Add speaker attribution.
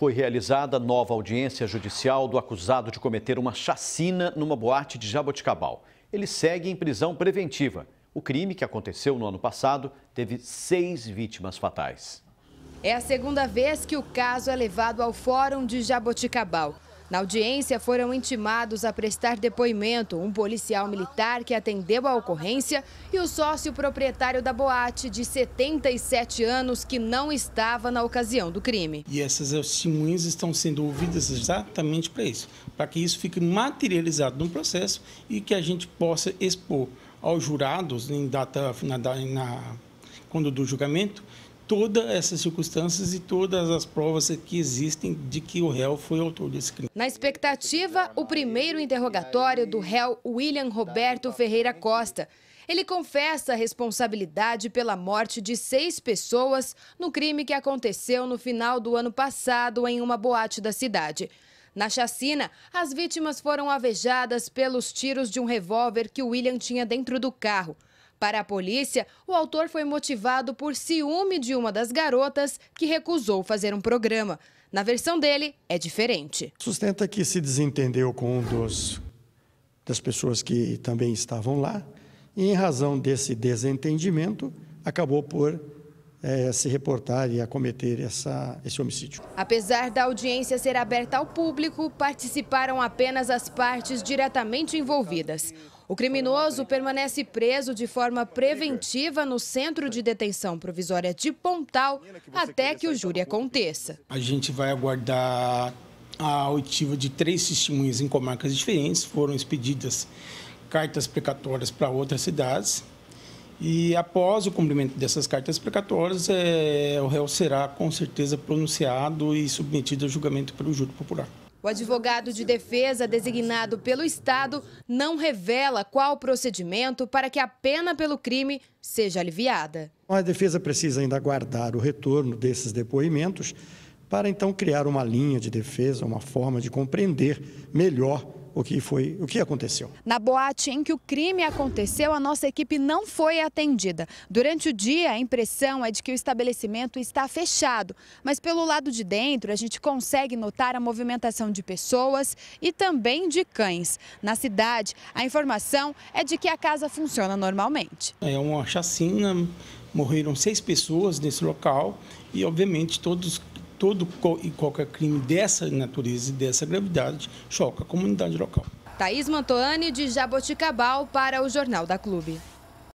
Speaker 1: foi realizada nova audiência judicial do acusado de cometer uma chacina numa boate de Jaboticabal. Ele segue em prisão preventiva. O crime, que aconteceu no ano passado, teve seis vítimas fatais.
Speaker 2: É a segunda vez que o caso é levado ao Fórum de Jaboticabal. Na audiência foram intimados a prestar depoimento um policial militar que atendeu a ocorrência e o sócio proprietário da boate de 77 anos que não estava na ocasião do crime.
Speaker 3: E essas testemunhas estão sendo ouvidas exatamente para isso, para que isso fique materializado no processo e que a gente possa expor aos jurados em data na, na quando do julgamento todas essas circunstâncias e todas as provas que existem de que o réu foi autor desse crime.
Speaker 2: Na expectativa, o primeiro interrogatório do réu William Roberto Ferreira Costa. Ele confessa a responsabilidade pela morte de seis pessoas no crime que aconteceu no final do ano passado em uma boate da cidade. Na chacina, as vítimas foram avejadas pelos tiros de um revólver que William tinha dentro do carro. Para a polícia, o autor foi motivado por ciúme de uma das garotas que recusou fazer um programa. Na versão dele, é diferente.
Speaker 1: Sustenta que se desentendeu com um dos, das pessoas que também estavam lá e, em razão desse desentendimento, acabou por é, se reportar e acometer essa, esse homicídio.
Speaker 2: Apesar da audiência ser aberta ao público, participaram apenas as partes diretamente envolvidas. O criminoso permanece preso de forma preventiva no Centro de Detenção Provisória de Pontal até que o júri aconteça.
Speaker 3: A gente vai aguardar a oitiva de três testemunhas em comarcas diferentes. Foram expedidas cartas precatórias para outras cidades e após o cumprimento dessas cartas precatórias, é, o réu será com certeza pronunciado e submetido a julgamento pelo júri popular.
Speaker 2: O advogado de defesa designado pelo Estado não revela qual procedimento para que a pena pelo crime seja aliviada.
Speaker 1: A defesa precisa ainda aguardar o retorno desses depoimentos para então criar uma linha de defesa, uma forma de compreender melhor o que foi, o que aconteceu.
Speaker 2: Na boate em que o crime aconteceu, a nossa equipe não foi atendida. Durante o dia, a impressão é de que o estabelecimento está fechado, mas pelo lado de dentro a gente consegue notar a movimentação de pessoas e também de cães. Na cidade, a informação é de que a casa funciona normalmente.
Speaker 3: É uma chacina, morreram seis pessoas nesse local e obviamente todos todo e qualquer crime dessa natureza e dessa gravidade choca a comunidade local.
Speaker 2: Thaís Mantoani, de Jaboticabal, para o Jornal da Clube.